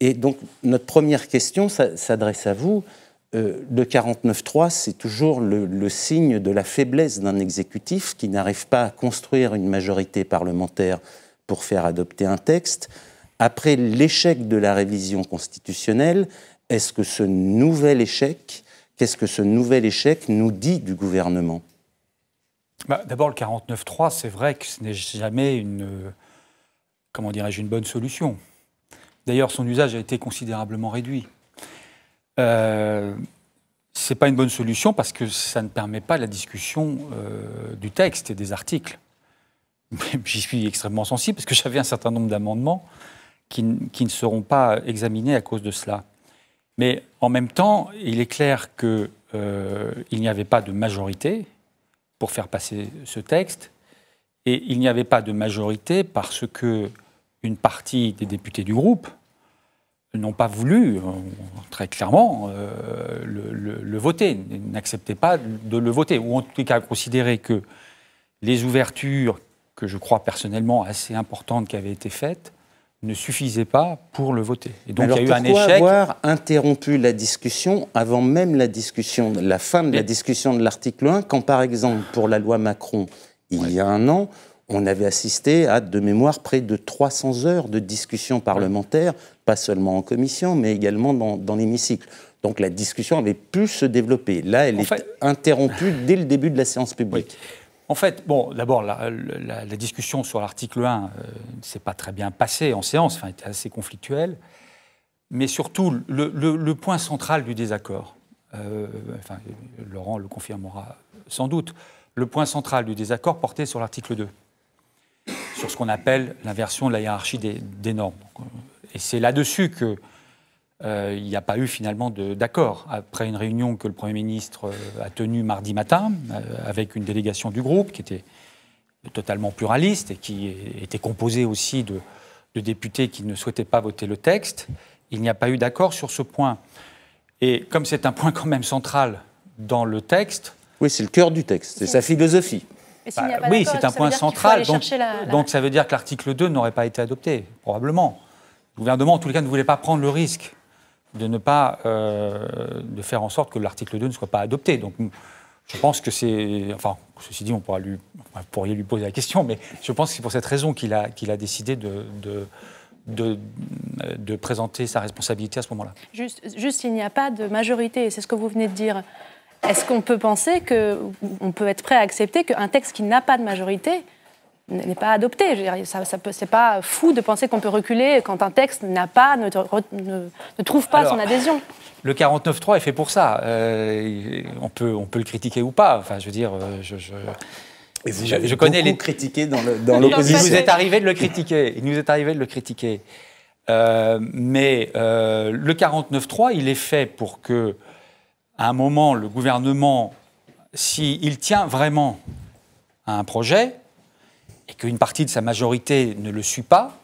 Et donc, notre première question s'adresse à vous. Euh, le 49-3, c'est toujours le, signe de la faiblesse d'un exécutif qui n'arrive pas à construire une majorité parlementaire pour faire adopter un texte. Après l'échec de la révision constitutionnelle, est-ce que ce nouvel échec, qu'est-ce que ce nouvel échec nous dit du gouvernement bah, D'abord, le 49-3, c'est vrai que ce n'est jamais une, comment dirais-je, une bonne solution. D'ailleurs, son usage a été considérablement réduit. Euh, ce n'est pas une bonne solution parce que ça ne permet pas la discussion euh, du texte et des articles. J'y suis extrêmement sensible parce que j'avais un certain nombre d'amendements qui, ne seront pas examinés à cause de cela. Mais en même temps, il est clair qu'il euh, n'y avait pas de majorité pour faire passer ce texte et il n'y avait pas de majorité parce que une partie des députés du groupe n'ont pas voulu, euh, très clairement, euh, le, voter, n'acceptaient pas de le voter, ou en tout cas considérer que les ouvertures, que je crois personnellement assez importantes, qui avaient été faites, ne suffisaient pas pour le voter. Et donc Alors, il y a eu un échec. avoir interrompu la discussion avant même la discussion, la fin de la discussion de l'article 1, quand par exemple pour la loi Macron, il y a un an, on avait assisté à, de mémoire, près de 300 heures de discussion parlementaire, pas seulement en commission, mais également dans, l'hémicycle. Donc la discussion avait pu se développer. Là, elle est interrompue dès le début de la séance publique. En fait, bon, d'abord, la, discussion sur l'article 1 ne euh, s'est pas très bien passée en séance, enfin, était assez conflictuelle. Mais surtout, le, point central du désaccord, euh, enfin, Laurent le confirmera sans doute, le point central du désaccord portait sur l'article 2 sur ce qu'on appelle l'inversion de la hiérarchie des, normes. Euh, et c'est là-dessus que euh, n'y a pas eu finalement d'accord. Après une réunion que le Premier ministre euh, a tenue mardi matin avec une délégation du groupe qui était totalement pluraliste et qui était composée aussi de, de députés qui ne souhaitaient pas voter le texte, il n'y a pas eu d'accord sur ce point. Et comme c'est un point quand même central dans le texte. Oui, c'est le cœur du texte, c'est sa philosophie. Bah oui, c'est un point central. Donc, ça veut dire que l'article 2 n'aurait pas été adopté, probablement. Le gouvernement, en tous les cas, ne voulait pas prendre le risque de ne pas euh, de faire en sorte que l'article 2 ne soit pas adopté. Donc je pense que c'est... Enfin, ceci dit, on pourra lui, vous pourriez lui poser la question, mais je pense que c'est pour cette raison qu'il a, qu'il a décidé de, de présenter sa responsabilité à ce moment-là. Juste, juste il n'y a pas de majorité, c'est ce que vous venez de dire, est-ce qu'on peut penser qu'on peut être prêt à accepter qu'un texte qui n'a pas de majorité n'est pas adopté. ça, c'est pas fou de penser qu'on peut reculer quand un texte n'a pas, ne, trouve pas son adhésion. Le 49.3 est fait pour ça. Euh, on, peut, on peut le critiquer ou pas. Enfin, je veux dire, euh, je... je... connais les critiquer dans l'opposition. il nous est arrivé de le critiquer. Il nous est arrivé de le critiquer. Euh, mais le 49.3, il est fait pour que à un moment, le gouvernement, s'il tient vraiment à un projet, et qu'une partie de sa majorité ne le suit pas,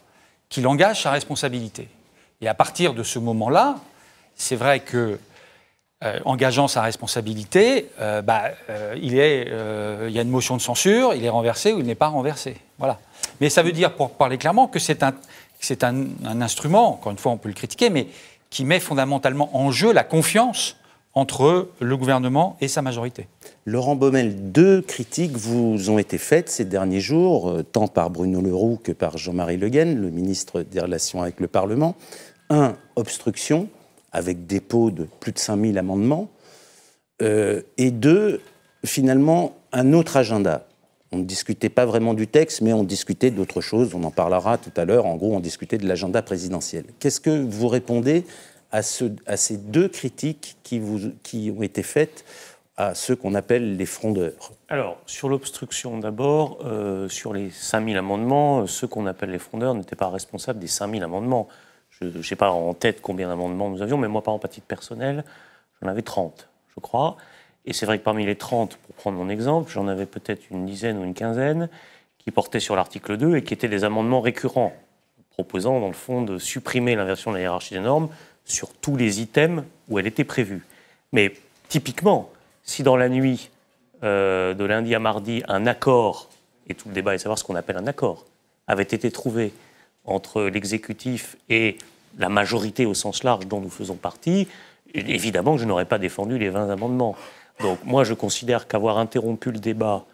qu'il engage sa responsabilité. Et à partir de ce moment-là, c'est vrai que euh, engageant sa responsabilité, euh, bah, euh, il, y a une motion de censure, il est renversé ou il n'est pas renversé. Voilà. Mais ça veut dire, pour parler clairement, que c'est un, un, instrument, encore une fois on peut le critiquer, mais qui met fondamentalement en jeu la confiance entre le gouvernement et sa majorité. Laurent Baumel, deux critiques vous ont été faites ces derniers jours, euh, tant par Bruno Leroux que par Jean-Marie Le Guen, le ministre des Relations avec le Parlement. Un, obstruction, avec dépôt de plus de 5000 amendements. Euh, et deux, finalement, un autre agenda. On ne discutait pas vraiment du texte, mais on discutait d'autres choses. On en parlera tout à l'heure. En gros, on discutait de l'agenda présidentiel. Qu'est-ce que vous répondez à, à ces deux critiques qui, vous, qui ont été faites à ceux qu'on appelle les frondeurs Alors, sur l'obstruction d'abord, euh, sur les 5000 amendements, euh, ceux qu'on appelle les frondeurs n'étaient pas responsables des 5000 amendements. Je sais pas en tête combien d'amendements nous avions, mais moi, par empathie personnelle, j'en avais 30, je crois. Et c'est vrai que parmi les 30, pour prendre mon exemple, j'en avais peut-être une dizaine ou une quinzaine qui portaient sur l'article 2 et qui étaient des amendements récurrents, proposant, dans le fond, de supprimer l'inversion de la hiérarchie des normes, sur tous les items où elle était prévue. Mais typiquement, si dans la nuit euh, de lundi à mardi, un accord, et tout le débat est de savoir ce qu'on appelle un accord, avait été trouvé entre l'exécutif et la majorité au sens large dont nous faisons partie, évidemment que je n'aurais pas défendu les 20 amendements. Donc moi, je considère qu'avoir interrompu le débat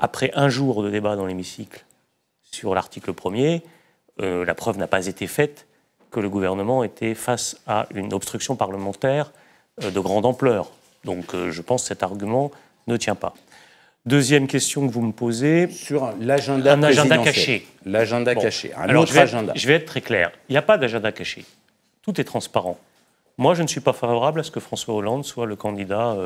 après un jour de débat dans l'hémicycle sur l'article 1er, euh, la preuve n'a pas été faite que le gouvernement était face à une obstruction parlementaire euh, de grande ampleur. Donc euh, je pense que cet argument ne tient pas. Deuxième question que vous me posez. Sur l'agenda Un agenda caché. L'agenda caché, un autre je vais, Je vais être très clair. Il n'y a pas d'agenda caché. Tout est transparent. Moi, je ne suis pas favorable à ce que François Hollande soit le candidat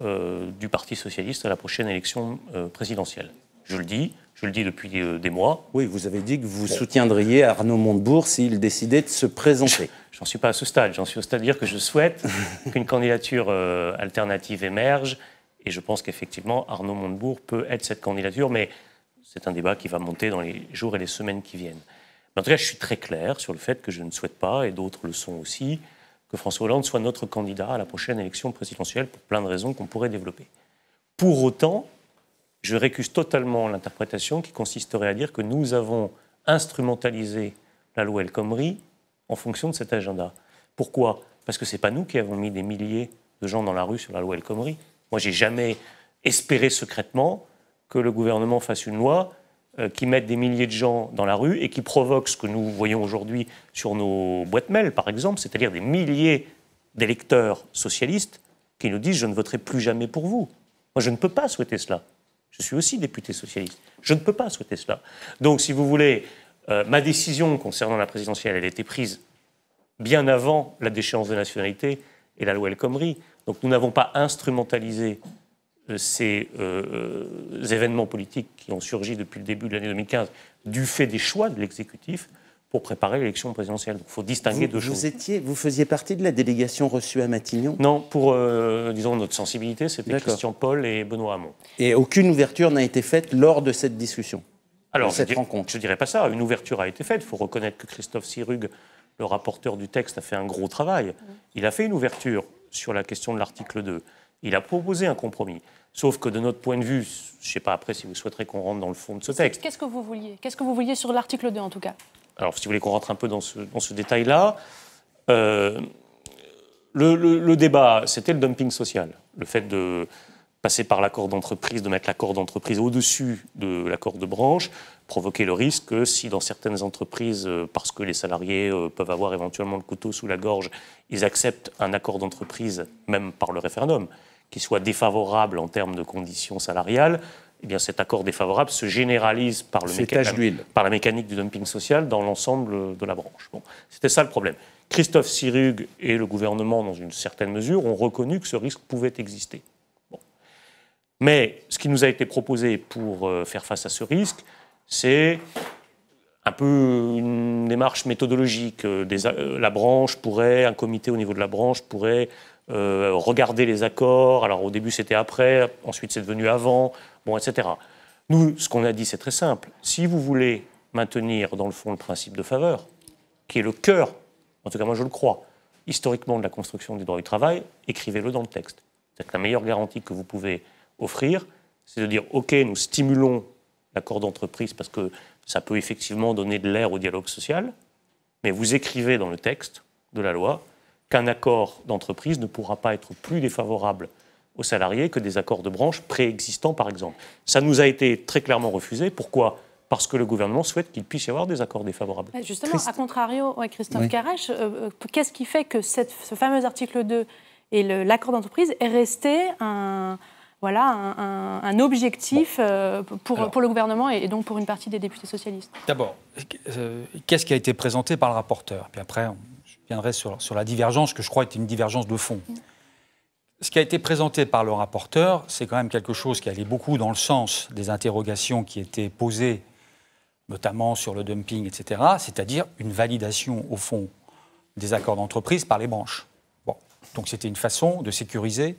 euh, du Parti socialiste à la prochaine élection présidentielle. Je le dis, je le dis depuis euh, des mois. Oui, vous avez dit que vous soutiendriez Arnaud Montebourg s'il décidait de se présenter. J'en suis pas à ce stade. J'en suis au stade de dire que je souhaite qu'une candidature euh, alternative émerge. Et je pense qu'effectivement, Arnaud Montebourg peut être cette candidature, mais c'est un débat qui va monter dans les jours et les semaines qui viennent. en tout cas, je suis très clair sur le fait que je ne souhaite pas, et d'autres le sont aussi, que François Hollande soit notre candidat à la prochaine élection présidentielle pour plein de raisons qu'on pourrait développer. Pour autant, je récuse totalement l'interprétation qui consisterait à dire que nous avons instrumentalisé la loi El Khomri en fonction de cet agenda. Pourquoi Parce que ce n'est pas nous qui avons mis des milliers de gens dans la rue sur la loi El Khomri. Moi, j'ai jamais espéré secrètement que le gouvernement fasse une loi euh, qui mette des milliers de gens dans la rue et qui provoque ce que nous voyons aujourd'hui sur nos boîtes mail, par exemple, c'est-à-dire des milliers d'électeurs socialistes qui nous disent je ne voterai plus jamais pour vous. Moi, je ne peux pas souhaiter cela. Je suis aussi député socialiste. Je ne peux pas souhaiter cela. Donc, si vous voulez, euh, ma décision concernant la présidentielle, elle a été prise bien avant la déchéance de nationalité et la loi El Khomri. Donc, nous n'avons pas instrumentalisé euh, ces euh, événements politiques qui ont surgi depuis le début de l'année 2015 du fait des choix de l'exécutif pour préparer l'élection présidentielle. il faut distinguer deux deux vous choses. Étiez, vous faisiez partie de la délégation reçue à Matignon Non, pour, euh, disons, notre sensibilité, c'était Christian Paul et Benoît Hamon. Et aucune ouverture n'a été faite lors de cette discussion Alors, je rencontre Je ne dirais pas ça. Une ouverture a été faite. Il faut reconnaître que Christophe Sirug, le rapporteur du texte, a fait un gros travail. Mmh. Il a fait une ouverture sur la question de l'article 2. Il a proposé un compromis. Sauf que de notre point de vue, je ne sais pas après si vous souhaiterez qu'on rentre dans le fond de ce texte. Qu'est-ce que vous vouliez Qu'est-ce que vous vouliez sur l'article 2 en tout cas alors, si vous voulez qu'on rentre un peu dans ce, détail-là, euh, le, débat, c'était le dumping social, le fait de passer par l'accord d'entreprise, de mettre l'accord d'entreprise au-dessus de l'accord de branche, provoquer le risque que si dans certaines entreprises, euh, parce que les salariés euh, peuvent avoir éventuellement le couteau sous la gorge, ils acceptent un accord d'entreprise, même par le référendum, qui soit défavorable en termes de conditions salariales, eh cet accord défavorable se généralise par, le par la mécanique du dumping social dans l'ensemble de la branche. Bon, C'était ça le problème. Christophe Sirug et le gouvernement, dans une certaine mesure, ont reconnu que ce risque pouvait exister. Mais ce qui nous a été proposé pour euh, faire face à ce risque, c'est un peu une démarche méthodologique. Euh, euh, la branche pourrait, un comité au niveau de la branche pourrait euh, regarder les accords. Alors au début c'était après, ensuite c'est devenu avant, bon, etc. Nous, ce qu'on a dit, c'est très simple. Si vous voulez maintenir dans le fond le principe de faveur, qui est le cœur, en tout cas moi je le crois, historiquement de la construction des droits du travail, écrivez-le dans le texte. Que la meilleure garantie que vous pouvez offrir, c'est de dire OK, nous stimulons l'accord d'entreprise parce que ça peut effectivement donner de l'air au dialogue social, mais vous écrivez dans le texte de la loi qu'un accord d'entreprise ne pourra pas être plus défavorable aux salariés que des accords de branche préexistants, par exemple. Ça nous a été très clairement refusé. Pourquoi parce que le gouvernement souhaite qu'il puisse y avoir des accords défavorables. Justement, à contrario, à Christophe oui. Euh, euh, qu'est-ce qui fait que ce fameux article 2 et l'accord d'entreprise est resté un, voilà, un, objectif euh, pour, pour, le gouvernement et, donc pour une partie des députés socialistes D'abord, qu'est-ce qui a été présenté par le rapporteur Puis après, viendrai sur, la divergence, que je crois est une divergence de fond. Ce qui a été présenté par le rapporteur, c'est quand même quelque chose qui allait beaucoup dans le sens des interrogations qui étaient posées, notamment sur le dumping, etc., c'est-à-dire une validation, au fond, des accords d'entreprise par les branches. Donc c'était une façon de sécuriser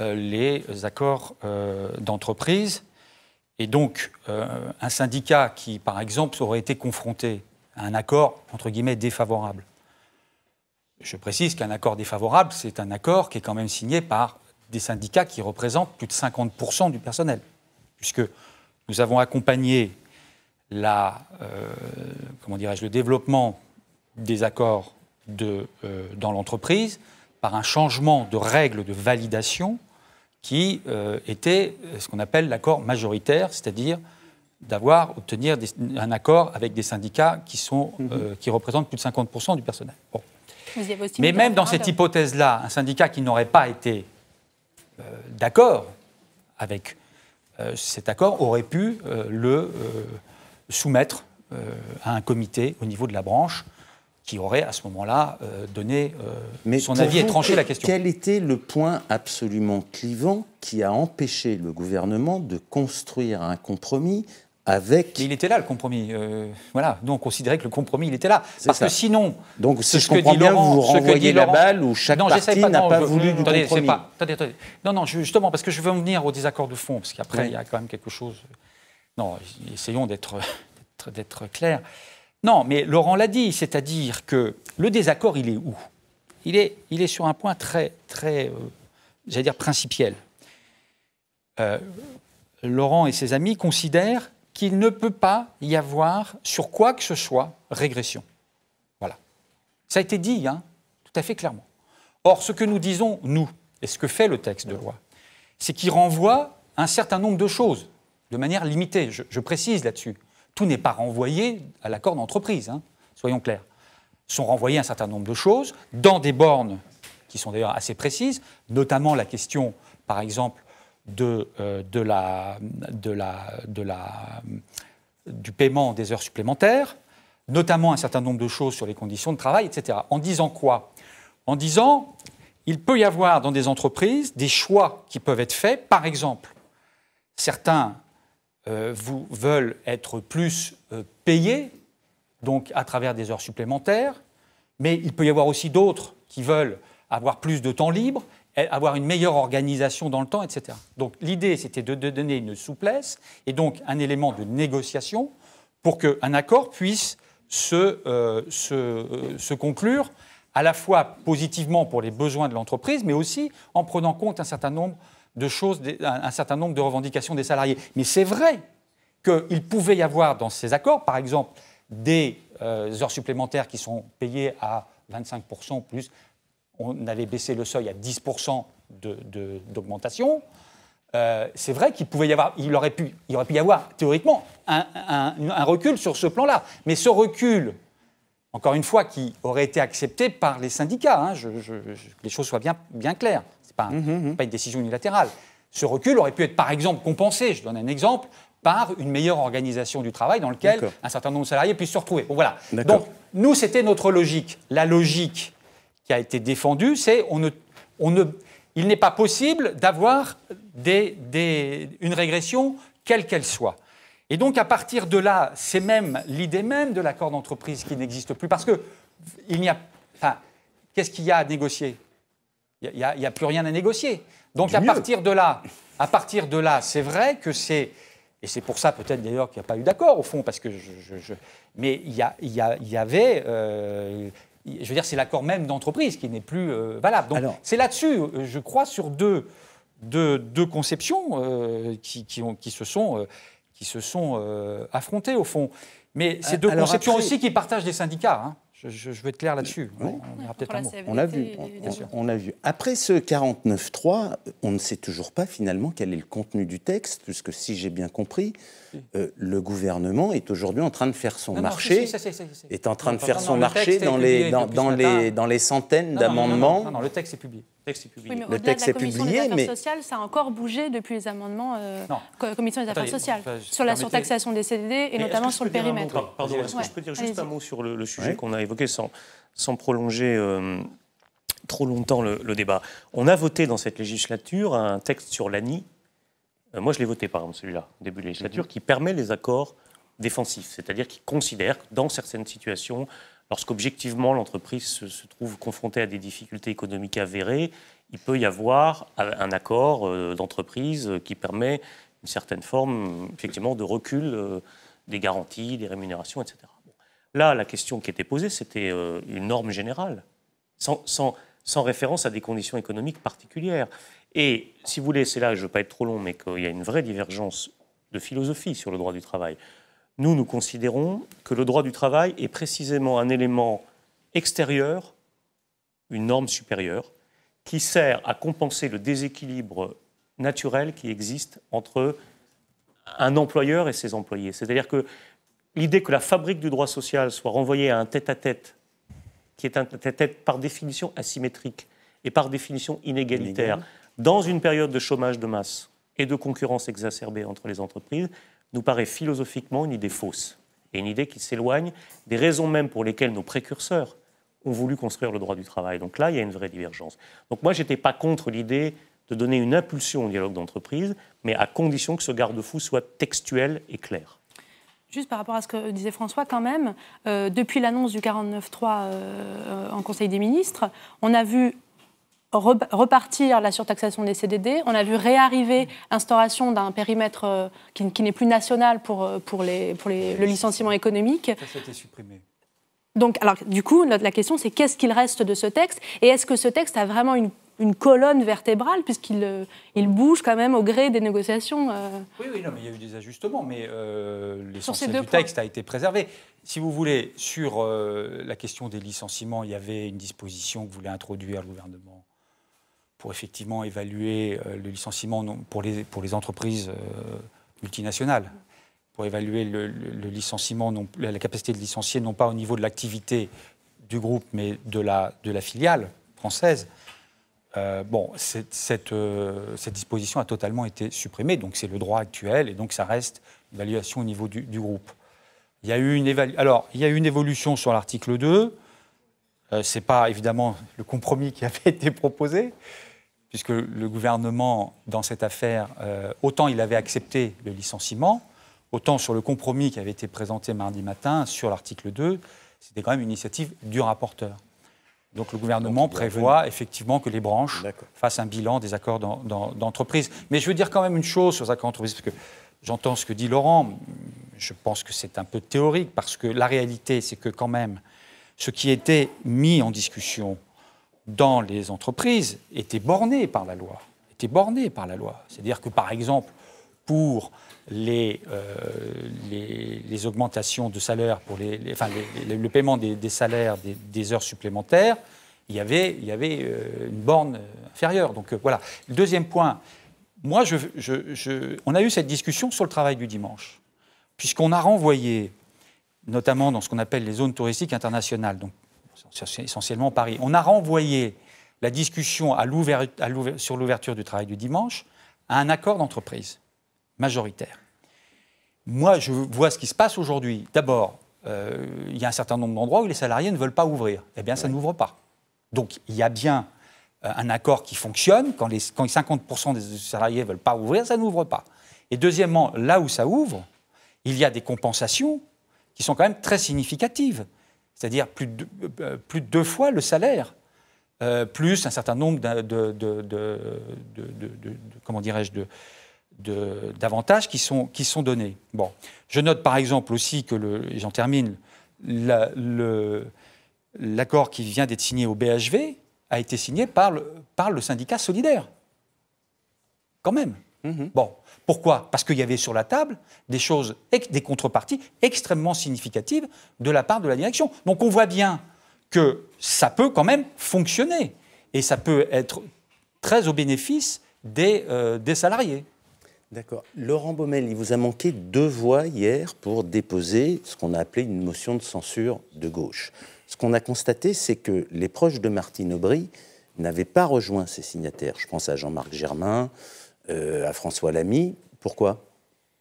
euh, les accords euh, d'entreprise. Et donc, euh, un syndicat qui, par exemple, aurait été confronté à un accord, entre guillemets, défavorable, je précise qu'un accord défavorable, c'est un accord qui est quand même signé par des syndicats qui représentent plus de 50% du personnel, puisque nous avons accompagné la, euh, comment le développement des accords euh, dans l'entreprise par un changement de règles de validation qui euh, était ce qu'on appelle l'accord majoritaire, c'est-à-dire d'avoir obtenir un accord avec des syndicats qui, sont, mm-hmm. qui représentent plus de 50% du personnel. Mais même dans cette hypothèse-là, un syndicat qui n'aurait pas été euh, d'accord avec euh, cet accord aurait pu euh, le soumettre à un comité au niveau de la branche qui aurait à ce moment-là donné Mais son avis et tranché la question. Quel était le point absolument clivant qui a empêché le gouvernement de construire un compromis il était là le compromis. Euh, voilà, nous on considérait que le compromis il était là. Parce que sinon. Donc si je comprends bien, vous renvoyez la balle ou chaque non, n'a pas, voulu du attendez, compromis. Pas, Non, non, justement, parce que je veux en venir au désaccord de fond, parce qu'après il y a quand même quelque chose. Non, essayons d'être d'être clair. Non, mais Laurent l'a dit, c'est-à-dire que le désaccord, il est où il est, il est sur un point très, très, euh, j'allais dire, principiel. Euh, Laurent et ses amis considèrent qu'il ne peut pas y avoir, sur quoi que ce soit, régression. Voilà. Ça a été dit, hein, tout à fait clairement. Or, ce que nous disons, nous, et ce que fait le texte de loi, c'est qu'il renvoie un certain nombre de choses, de manière limitée. Je, précise là-dessus. Tout n'est pas renvoyé à l'accord d'entreprise, hein, soyons clairs. Sont renvoyés un certain nombre de choses dans des bornes qui sont d'ailleurs assez précises, notamment la question, par exemple, de, euh, du paiement des heures supplémentaires, notamment un certain nombre de choses sur les conditions de travail, etc. En disant quoi En disant, il peut y avoir dans des entreprises des choix qui peuvent être faits. Par exemple, certains euh, vous veulent être plus euh, payés, donc à travers des heures supplémentaires, mais il peut y avoir aussi d'autres qui veulent avoir plus de temps libre, eh, avoir une meilleure organisation dans le temps, etc. Donc l'idée, c'était de, donner une souplesse et donc un élément de négociation pour qu'un accord puisse euh, euh, se, conclure à la fois positivement pour les besoins de l'entreprise, mais aussi en prenant compte un certain nombre de choses, un certain nombre de revendications des salariés. Mais c'est vrai qu'il pouvait y avoir dans ces accords, par exemple, des euh, heures supplémentaires qui sont payées à 25% plus on avait baissé le seuil à 10% d'augmentation. Euh, c'est vrai qu'il pouvait y avoir, il aurait pu, il aurait pu y avoir théoriquement un, recul sur ce plan-là. Mais ce recul, encore une fois, qui aurait été accepté par les syndicats, hein, je, que les choses soient bien, bien claires, ce n'est mmh, mmh, mmh. pas, une décision unilatérale. Ce recul aurait pu être par exemple compensé, je donne un exemple, par une meilleure organisation du travail dans lequel un certain nombre de salariés puissent se retrouver. voilà. Donc nous, c'était notre logique. La logique qui a été défendu, c'est on ne, on ne, il n'est pas possible d'avoir des, une régression quelle qu'elle soit. Et donc à partir de là, c'est même l'idée même de l'accord d'entreprise qui n'existe plus, parce que il n'y a, enfin, qu'est-ce qu'il y a à négocier Il n'y a, plus rien à négocier. Donc à partir de là, à partir de là, c'est vrai que c'est et c'est pour ça peut-être d'ailleurs qu'il n'y a pas eu d'accord au fond, parce que je, mais il y, y, y, avait, euh, je veux dire, c'est l'accord même d'entreprise qui n'est plus euh, valable. Donc c'est là-dessus, euh, je crois, sur deux, deux, deux conceptions euh, qui, qui, ont, qui, se sont, qui se sont affrontées au fond. Mais c'est deux conceptions aussi qui partagent des syndicats. Hein. Je, veux être clair là-dessus. on, l'a vu. On, a vu. Après ce 49.3, on ne sait toujours pas finalement quel est le contenu du texte, puisque si j'ai bien compris, euh, le gouvernement est aujourd'hui en train de faire son marché, est en train de faire son marché dans, les, dans, dans les, dans les centaines d'amendements. Non, le texte est publié. Le texte est publié, la commission des affaires sociales, ça a encore bougé depuis les amendements euh, non. commission des affaires sociales sur la surtaxation des CDD et notamment sur le périmètre. pardon, est-ce que je peux dire juste un mot sur le, sujet qu'on a évoqué sans, sans prolonger euh, trop longtemps le, débat On a voté dans cette législature un texte sur l'ANI euh, moi je l'ai voté par exemple celui-là, début de législature, mhm. qui permet les accords défensifs, c'est-à-dire qui considère que dans certaines situations, lorsqu'objectivement l'entreprise se, trouve confrontée à des difficultés économiques avérées, il peut y avoir euh, un accord euh, d'entreprise qui permet une certaine forme, effectivement, de recul des garanties, des rémunérations, etc. Là, la question qui était posée, c'était une norme générale. sans, sans référence à des conditions économiques particulières. Et si vous voulez, c'est là, je ne veux pas être trop long, mais qu'il y a une vraie divergence de philosophie sur le droit du travail. Nous, nous considérons que le droit du travail est précisément un élément extérieur, une norme supérieure, qui sert à compenser le déséquilibre naturel qui existe entre un employeur et ses employés. C'est-à-dire que l'idée que la fabrique du droit social soit renvoyée à un tête-à-tête qui est, peut par définition asymétrique et par définition inégalitaire, dans une période de chômage de masse et de concurrence exacerbée entre les entreprises, nous paraît philosophiquement une idée fausse et une idée qui s'éloigne des raisons même pour lesquelles nos précurseurs ont voulu construire le droit du travail. Donc là, il y a une vraie divergence. Donc moi, je n'étais pas contre l'idée de donner une impulsion au dialogue d'entreprise, mais à condition que ce garde-fou soit textuel et clair. Juste par rapport à ce que disait François, quand même, euh, depuis l'annonce du 49.3 euh, euh, en Conseil des ministres, on a vu repartir la surtaxation des CDD. On a vu réarriver l'instauration d'un périmètre euh, qui, n'est plus national pour, pour, les, pour le licenciement économique. Ça, ça a été supprimé. Donc, alors, du coup, la question, c'est qu'est-ce qu'il reste de ce texte Et est-ce que ce texte a vraiment une une colonne vertébrale, puisqu'il euh, il bouge quand même au gré des négociations. Euh. Oui, oui, non, mais il y a eu des ajustements, mais euh, l'essentiel du texte a été préservé. Si vous voulez, sur euh, la question des licenciements, il y avait une disposition que voulait introduire le gouvernement pour effectivement évaluer le licenciement pour, les, pour les entreprises multinationales, pour évaluer le, licenciement, la capacité de licencier non pas au niveau de l'activité du groupe, mais de la, de la filiale française. Euh, bon, euh, cette, disposition a totalement été supprimée, donc c'est le droit actuel, et donc ça reste une évaluation au niveau du, groupe. Il y, a eu une Alors, il y a eu une évolution sur l'article 2. Euh, c'est Ce n'est pas évidemment le compromis qui avait été proposé, puisque le gouvernement, dans cette affaire, autant il avait accepté le licenciement, autant sur le compromis qui avait été présenté mardi matin sur l'article 2, c'était quand même une initiative du rapporteur. Donc le gouvernement prévoit effectivement que les branches fassent un bilan des accords d'entreprise. Mais je veux dire quand même une chose sur les accords d'entreprise, parce que j'entends ce que dit Laurent, je pense que c'est un peu théorique, parce que la réalité, c'est que quand même, ce qui était mis en discussion dans les entreprises était borné par la loi. Était borné par la loi. C'est-à-dire que par exemple, pour euh, les, augmentations de salaire, pour le paiement des, salaires, des, heures supplémentaires, il y avait, euh, une borne euh, inférieure. Donc voilà. deuxième point, moi, on a eu cette discussion sur le travail du dimanche, puisqu'on a renvoyé, notamment dans ce qu'on appelle les zones touristiques internationales, donc essentiellement Paris, on a renvoyé la discussion sur l'ouverture du travail du dimanche à un accord d'entreprise majoritaire. Moi, je vois ce qui se passe aujourd'hui. D'abord, euh, il y a un certain nombre d'endroits où les salariés ne veulent pas ouvrir. Eh bien, ça n'ouvre pas. Donc, il y a bien euh, un accord qui fonctionne. Quand les, 50% des salariés ne veulent pas ouvrir, ça n'ouvre pas. Et deuxièmement, là où ça ouvre, il y a des compensations qui sont quand même très significatives. C'est-à-dire plus, de, euh, plus de deux fois le salaire. plus un certain nombre de, de comment dirais-je, d'avantages qui sont, qui sont donnés. Bon. Je note par exemple aussi que, j'en termine, l'accord qui vient d'être signé au BHV a été signé par le, par le syndicat solidaire. Quand même. Mhm. Bon. Pourquoi Parce qu'il y avait sur la table des choses, des contreparties extrêmement significatives de la part de la direction. Donc on voit bien que ça peut quand même fonctionner et ça peut être très au bénéfice des, euh, des salariés. D'accord. Laurent Baumel, il vous a manqué deux voix hier pour déposer ce qu'on a appelé une motion de censure de gauche. Ce qu'on a constaté, c'est que les proches de Martine Aubry n'avaient pas rejoint ses signataires. Je pense à Jean-Marc Germain, euh, à François Lamy. Pourquoi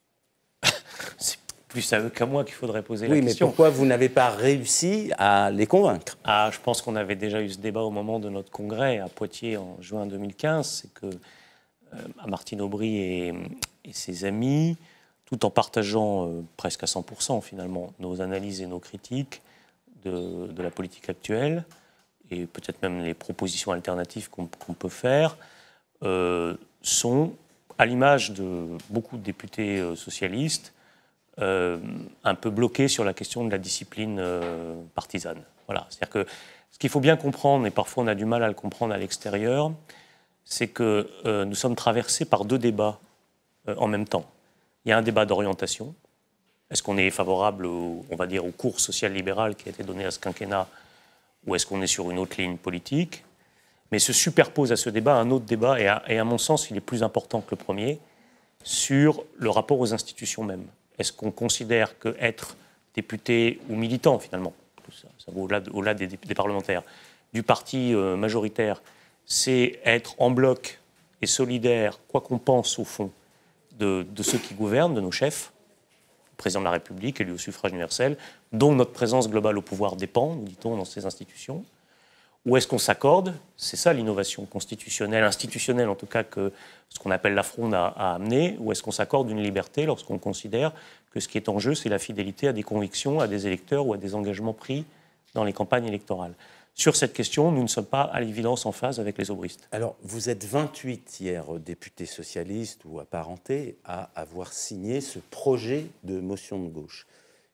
C'est plus à eux qu'à moi qu'il faudrait poser la question. Oui, mais pourquoi vous n'avez pas réussi à les convaincre Ah, je pense qu'on avait déjà eu ce débat au moment de notre congrès à Poitiers en juin 2015. C'est que euh, à Martine Aubry et, ses amis, tout en partageant euh, presque à 100% finalement nos analyses et nos critiques de, la politique actuelle et peut-être même les propositions alternatives qu'on peut faire, euh, sont, à l'image de beaucoup de députés socialistes, un peu bloqués sur la question de la discipline partisane. Voilà. C'est-à-dire que ce qu'il faut bien comprendre, et parfois on a du mal à le comprendre à l'extérieur, c'est que euh, nous sommes traversés par deux débats euh, en même temps. Il y a un débat d'orientation. Est-ce qu'on est favorable, au, on va dire, au cours social-libéral qui a été donné à ce quinquennat, ou est-ce qu'on est sur une autre ligne politique Mais se superpose à ce débat un autre débat, et à, mon sens, il est plus important que le premier, sur le rapport aux institutions mêmes. Est-ce qu'on considère que être député ou militant, finalement, ça, vaut au-delà, des, parlementaires, du parti euh, majoritaire c'est être en bloc et solidaire, quoi qu'on pense au fond, de, ceux qui gouvernent, de nos chefs, le président de la République, élu au suffrage universel, dont notre présence globale au pouvoir dépend, nous dit-on, dans ces institutions. Ou est-ce qu'on s'accorde C'est ça l'innovation constitutionnelle, institutionnelle en tout cas, que ce qu'on appelle la fronde a, a amené. Ou est-ce qu'on s'accorde une liberté lorsqu'on considère que ce qui est en jeu, c'est la fidélité à des convictions, à des électeurs ou à des engagements pris dans les campagnes électorales sur cette question, nous ne sommes pas à l'évidence en phase avec les obristes. Alors, vous êtes 28 hier euh, députés socialistes ou apparentés à avoir signé ce projet de motion de gauche.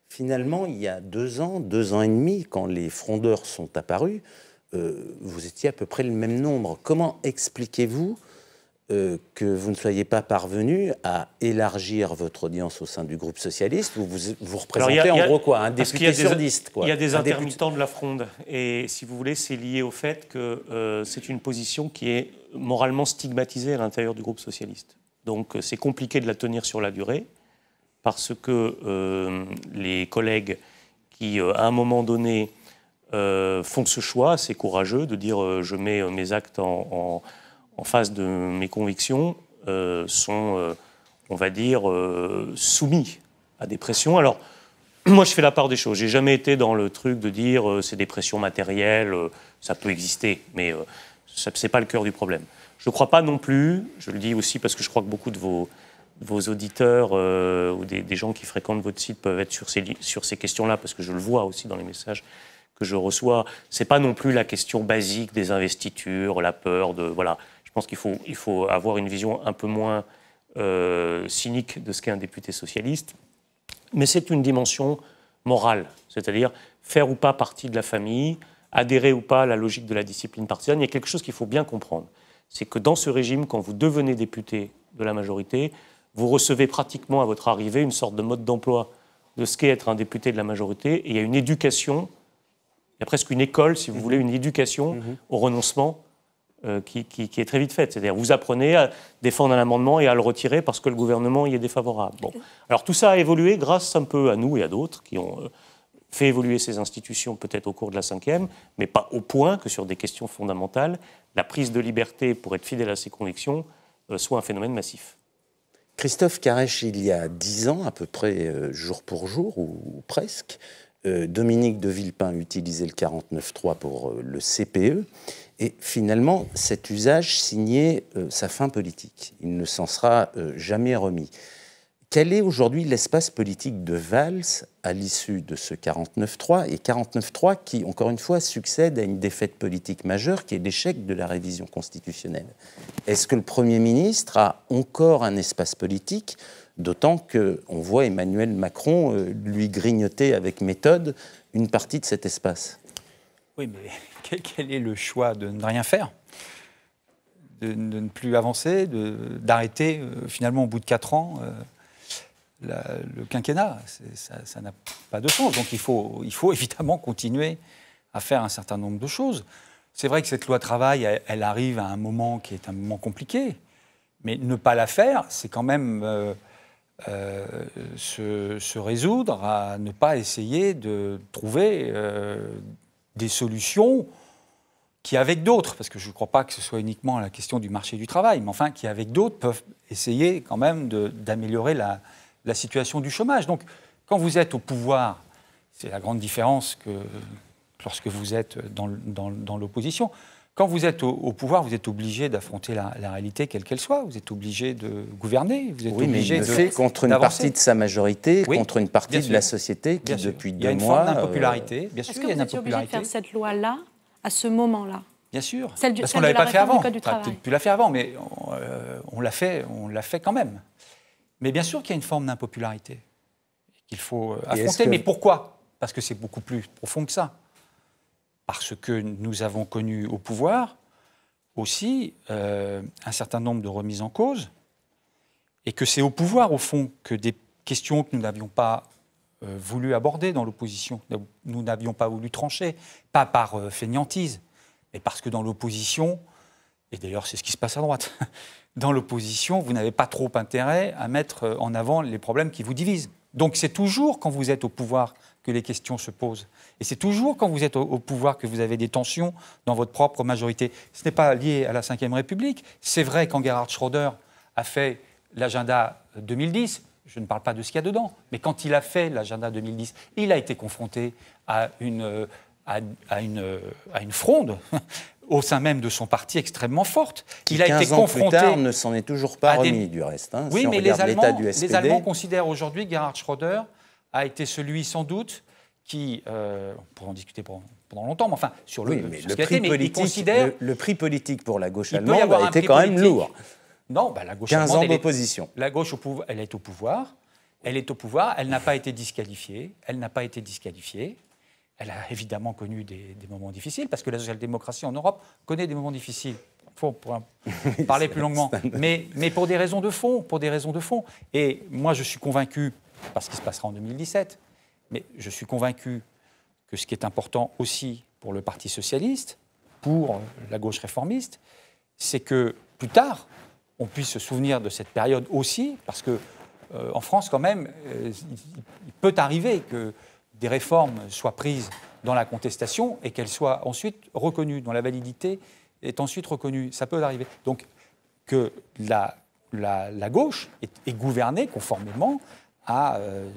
Finalement, il y a deux ans, deux ans et demi, quand les frondeurs sont apparus, euh, vous étiez à peu près le même nombre. Comment expliquez-vous euh, que vous ne soyez pas parvenu à élargir votre audience au sein du groupe socialiste Vous vous, représentez en gros quoi Un député Il y a des intermittents de la fronde. Et si vous voulez, c'est lié au fait que euh, c'est une position qui est moralement stigmatisée à l'intérieur du groupe socialiste. Donc euh, c'est compliqué de la tenir sur la durée parce que les collègues qui, à un moment donné, font ce choix, c'est courageux de dire je mets mes actes en en face de mes convictions, euh, sont, euh, on va dire, euh, soumis à des pressions. Alors, moi, je fais la part des choses. J'ai jamais été dans le truc de dire c'est des pressions matérielles, ça peut exister, mais ce n'est pas le cœur du problème. Je ne crois pas non plus, je le dis aussi parce que je crois que beaucoup de vos, vos auditeurs ou des, gens qui fréquentent votre site peuvent être sur ces, sur ces questions-là, parce que je le vois aussi dans les messages que je reçois. C'est pas non plus la question basique des investitures, la peur de voilà. Je pense qu'il faut, avoir une vision un peu moins euh, cynique de ce qu'est un député socialiste. Mais c'est une dimension morale, c'est-à-dire faire ou pas partie de la famille, adhérer ou pas à la logique de la discipline partisane. Il y a quelque chose qu'il faut bien comprendre. C'est que dans ce régime, quand vous devenez député de la majorité, vous recevez pratiquement à votre arrivée une sorte de mode d'emploi de ce qu'est être un député de la majorité. Et il y a une éducation, il y a presque une école, si vous mhm. voulez, une éducation mhm. au renoncement euh, qui, est très vite faite. C'est-à-dire, vous apprenez à défendre un amendement et à le retirer parce que le gouvernement y est défavorable. Bon. Alors tout ça a évolué grâce un peu à nous et à d'autres qui ont euh, fait évoluer ces institutions peut-être au cours de la cinquième, mais pas au point que sur des questions fondamentales, la prise de liberté pour être fidèle à ses convictions euh, soit un phénomène massif. Christophe Carèche, il y a dix ans, à peu près jour pour jour, ou, presque, Dominique de Villepin utilisait le 49.3 pour le CPE. Et finalement, cet usage signait euh, sa fin politique. Il ne s'en sera euh, jamais remis. Quel est aujourd'hui l'espace politique de Valls à l'issue de ce 49-3 Et 49-3 qui, encore une fois, succède à une défaite politique majeure qui est l'échec de la révision constitutionnelle. Est-ce que le Premier ministre a encore un espace politique D'autant qu'on voit Emmanuel Macron euh, lui grignoter avec méthode une partie de cet espace. Oui, mais quel est le choix de ne rien faire de, ne plus avancer, d'arrêter euh, finalement au bout de quatre ans euh, le quinquennat Ça n'a pas de sens. Donc il faut, il faut évidemment continuer à faire un certain nombre de choses. C'est vrai que cette loi travail, elle, arrive à un moment qui est un moment compliqué, mais ne pas la faire, c'est quand même euh, se, résoudre à ne pas essayer de trouver des solutions qui, avec d'autres, parce que je ne crois pas que ce soit uniquement la question du marché du travail, mais enfin, qui, avec d'autres, peuvent essayer quand même d'améliorer la, situation du chômage. Donc, quand vous êtes au pouvoir, c'est la grande différence que lorsque vous êtes dans l'opposition. Quand vous êtes au, pouvoir, vous êtes obligé d'affronter la, réalité quelle qu'elle soit. Vous êtes obligé de gouverner. Vous êtes obligé de, fait contre une partie de sa majorité, contre une partie de la société qui, depuis deux mois. Euh, il y a une forme d'impopularité. Bien sûr, il y a une impopularité. Obligé de faire cette loi-là à ce moment-là. Bien sûr. Parce qu'on ne l'avait pas fait avant. peut-être plus l'a fait avant, mais euh, on, l'a fait, on l'a fait quand même. Mais bien sûr qu'il y a une forme d'impopularité qu'il faut euh, affronter. Mais pourquoi Parce que c'est beaucoup plus profond que ça parce que nous avons connu au pouvoir aussi euh, un certain nombre de remises en cause, et que c'est au pouvoir, au fond, que des questions que nous n'avions pas euh, voulu aborder dans l'opposition, nous n'avions pas voulu trancher, pas par euh, fainéantise, mais parce que dans l'opposition, et d'ailleurs c'est ce qui se passe à droite, dans l'opposition, vous n'avez pas trop intérêt à mettre euh, en avant les problèmes qui vous divisent. Donc c'est toujours quand vous êtes au pouvoir que les questions se posent. Et c'est toujours quand vous êtes au, pouvoir que vous avez des tensions dans votre propre majorité. Ce n'est pas lié à la Ve République. C'est vrai quand Gerhard Schröder a fait l'agenda 2010, je ne parle pas de ce qu'il y a dedans, mais quand il a fait l'agenda 2010, il a été confronté à une... Euh, une, euh, à une, fronde au sein même de son parti extrêmement forte. il a été ans confronté. Plus ne s'en est toujours pas remis du reste. Hein, oui, mais les, Allemands, considèrent aujourd'hui Gerhard Schröder a été celui sans doute qui, euh, on pourrait en discuter pendant longtemps, mais enfin, sur le, oui, mais prix, politique, considère... le, prix politique pour la gauche allemande a été quand même lourd. Non, bah, la gauche 15 ans d'opposition. La gauche, elle est au pouvoir. Elle est au pouvoir, elle n'a pas été disqualifiée, elle n'a pas été disqualifiée elle a évidemment connu des, moments difficiles, parce que la social-démocratie en Europe connaît des moments difficiles. Faut parler plus longuement, mais, pour des raisons de fond, pour des raisons de fond. Et moi, je suis convaincu, parce qu'il se passera en 2017, mais je suis convaincu que ce qui est important aussi pour le Parti socialiste, pour la gauche réformiste, c'est que plus tard, on puisse se souvenir de cette période aussi, parce que euh, France, quand même, euh, il peut arriver que des réformes soient prises dans la contestation et qu'elles soient ensuite reconnues, dont la validité est ensuite reconnue. Ça peut arriver. Donc que la, la, la gauche est, est, gouvernée conformément à euh,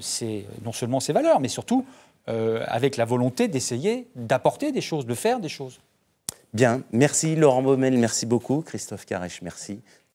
non seulement ses valeurs, mais surtout euh, avec la volonté d'essayer d'apporter des choses, de faire des choses. Bien, merci Laurent Baumel, merci beaucoup. Christophe Carèche, merci.